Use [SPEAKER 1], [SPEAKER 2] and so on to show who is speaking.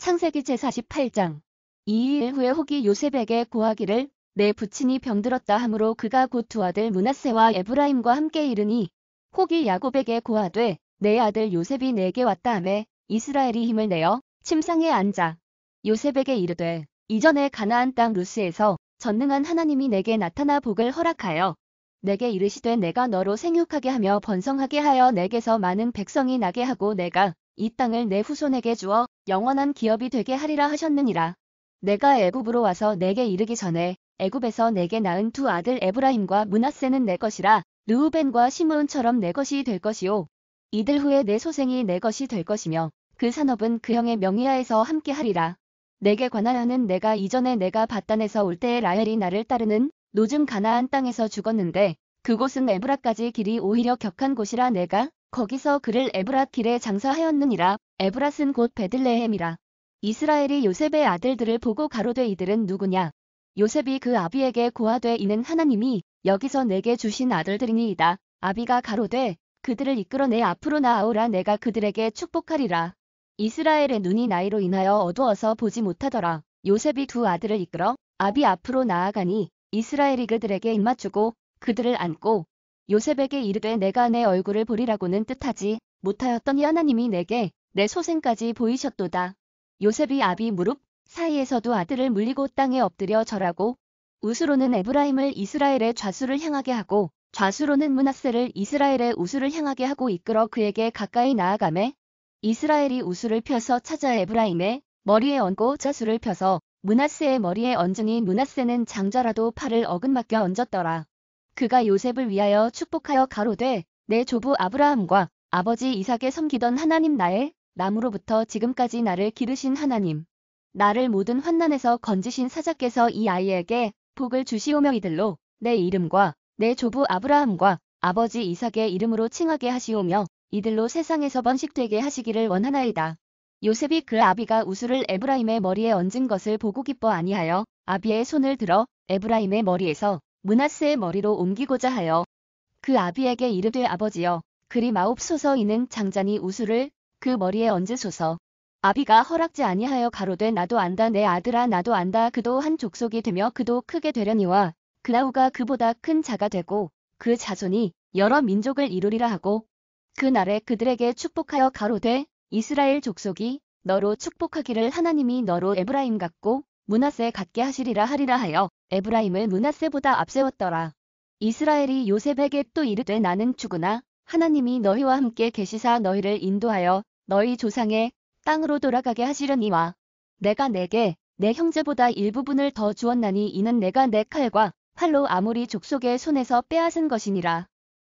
[SPEAKER 1] 창세기 제48장 2일 후에 혹이 요셉에게 고하기를 내 부친이 병들었다 하므로 그가 곧 두 아들 문하세와 에브라임과 함께 이르니 혹이 야곱에게 고하되 내 아들 요셉이 내게 왔다 하매 이스라엘이 힘을 내어 침상에 앉아 요셉에게 이르되 이전에 가나안 땅 루스에서 전능한 하나님이 내게 나타나 복을 허락하여 내게 이르시되 내가 너로 생육하게 하며 번성하게 하여 내게서 많은 백성이 나게 하고 내가 이 땅을 내 후손에게 주어 영원한 기업이 되게 하리라 하셨느니라. 내가 애굽으로 와서 내게 이르기 전에 애굽에서 내게 낳은 두 아들 에브라임과 문하세는 내 것이라 르우벤과 시므온처럼 내 것이 될 것이요 이들 후에 내 소생이 내 것이 될 것이며 그 산업은 그 형의 명의하에서 함께 하리라. 내게 관하여는 내가 이전에 내가 바단에서 올 때에 라헬이 나를 따르는 노즘 가나안 땅에서 죽었는데 그곳은 에브라까지 길이 오히려 격한 곳이라 내가 거기서 그를 에브라길에 장사하였느니라 에브라은 곧 베들레헴이라 이스라엘이 요셉의 아들들을 보고 가로되 이들은 누구냐 요셉이 그 아비에게 고하되 이는 하나님이 여기서 내게 주신 아들들이니이다 아비가 가로되 그들을 이끌어 내 앞으로 나아오라 내가 그들에게 축복하리라 이스라엘의 눈이 나이로 인하여 어두워서 보지 못하더라 요셉이 두 아들을 이끌어 아비 앞으로 나아가니 이스라엘이 그들에게 입맞추고 그들을 안고 요셉에게 이르되 내가 내 얼굴을 보리라고는 뜻하지 못하였더니 하나님이 내게 내 소생까지 보이셨도다. 요셉이 아비 무릎 사이에서도 아들을 물리고 땅에 엎드려 절하고 우수로는 에브라임을 이스라엘의 좌수를 향하게 하고 좌수로는 문하세를 이스라엘의 우수를 향하게 하고 이끌어 그에게 가까이 나아가매 이스라엘이 우수를 펴서 찾아 에브라임의 머리에 얹고 좌수를 펴서 문하세의 머리에 얹으니 문하세는 장자라도 팔을 어긋맞게 얹었더라. 그가 요셉을 위하여 축복하여 가로되 내 조부 아브라함과 아버지 이삭에 섬기던 하나님 나의 남으로부터 지금까지 나를 기르신 하나님 나를 모든 환난에서 건지신 사자께서 이 아이에게 복을 주시오며 이들로 내 이름과 내 조부 아브라함과 아버지 이삭의 이름으로 칭하게 하시오며 이들로 세상에서 번식되게 하시기를 원하나이다. 요셉이 그 아비가 우수를 에브라임의 머리에 얹은 것을 보고 기뻐 아니하여 아비의 손을 들어 에브라임의 머리에서 문하스의 머리로 옮기고자 하여 그 아비에게 이르되 아버지여 그리 마옵소서 이는 장자니 우수를 그 머리에 얹으소서. 아비가 허락지 아니하여 가로되 나도 안다 내 아들아 나도 안다 그도 한 족속이 되며 그도 크게 되려니와 그나우가 그보다 큰 자가 되고 그 자손이 여러 민족을 이루리라 하고 그 날에 그들에게 축복하여 가로되 이스라엘 족속이 너로 축복하기를 하나님이 너로 에브라임 같고 문하세 같게 하시리라 하리라 하여 에브라임을 문하세보다 앞세웠더라. 이스라엘이 요셉에게 또 이르되 나는 죽으나 하나님이 너희와 함께 계시사 너희를 인도하여 너희 조상의 땅으로 돌아가게 하시려니와 내가 내게 내 형제보다 일부분을 더 주었나니 이는 내가 내 칼과 팔로 아무리 족속의 손에서 빼앗은 것이니라.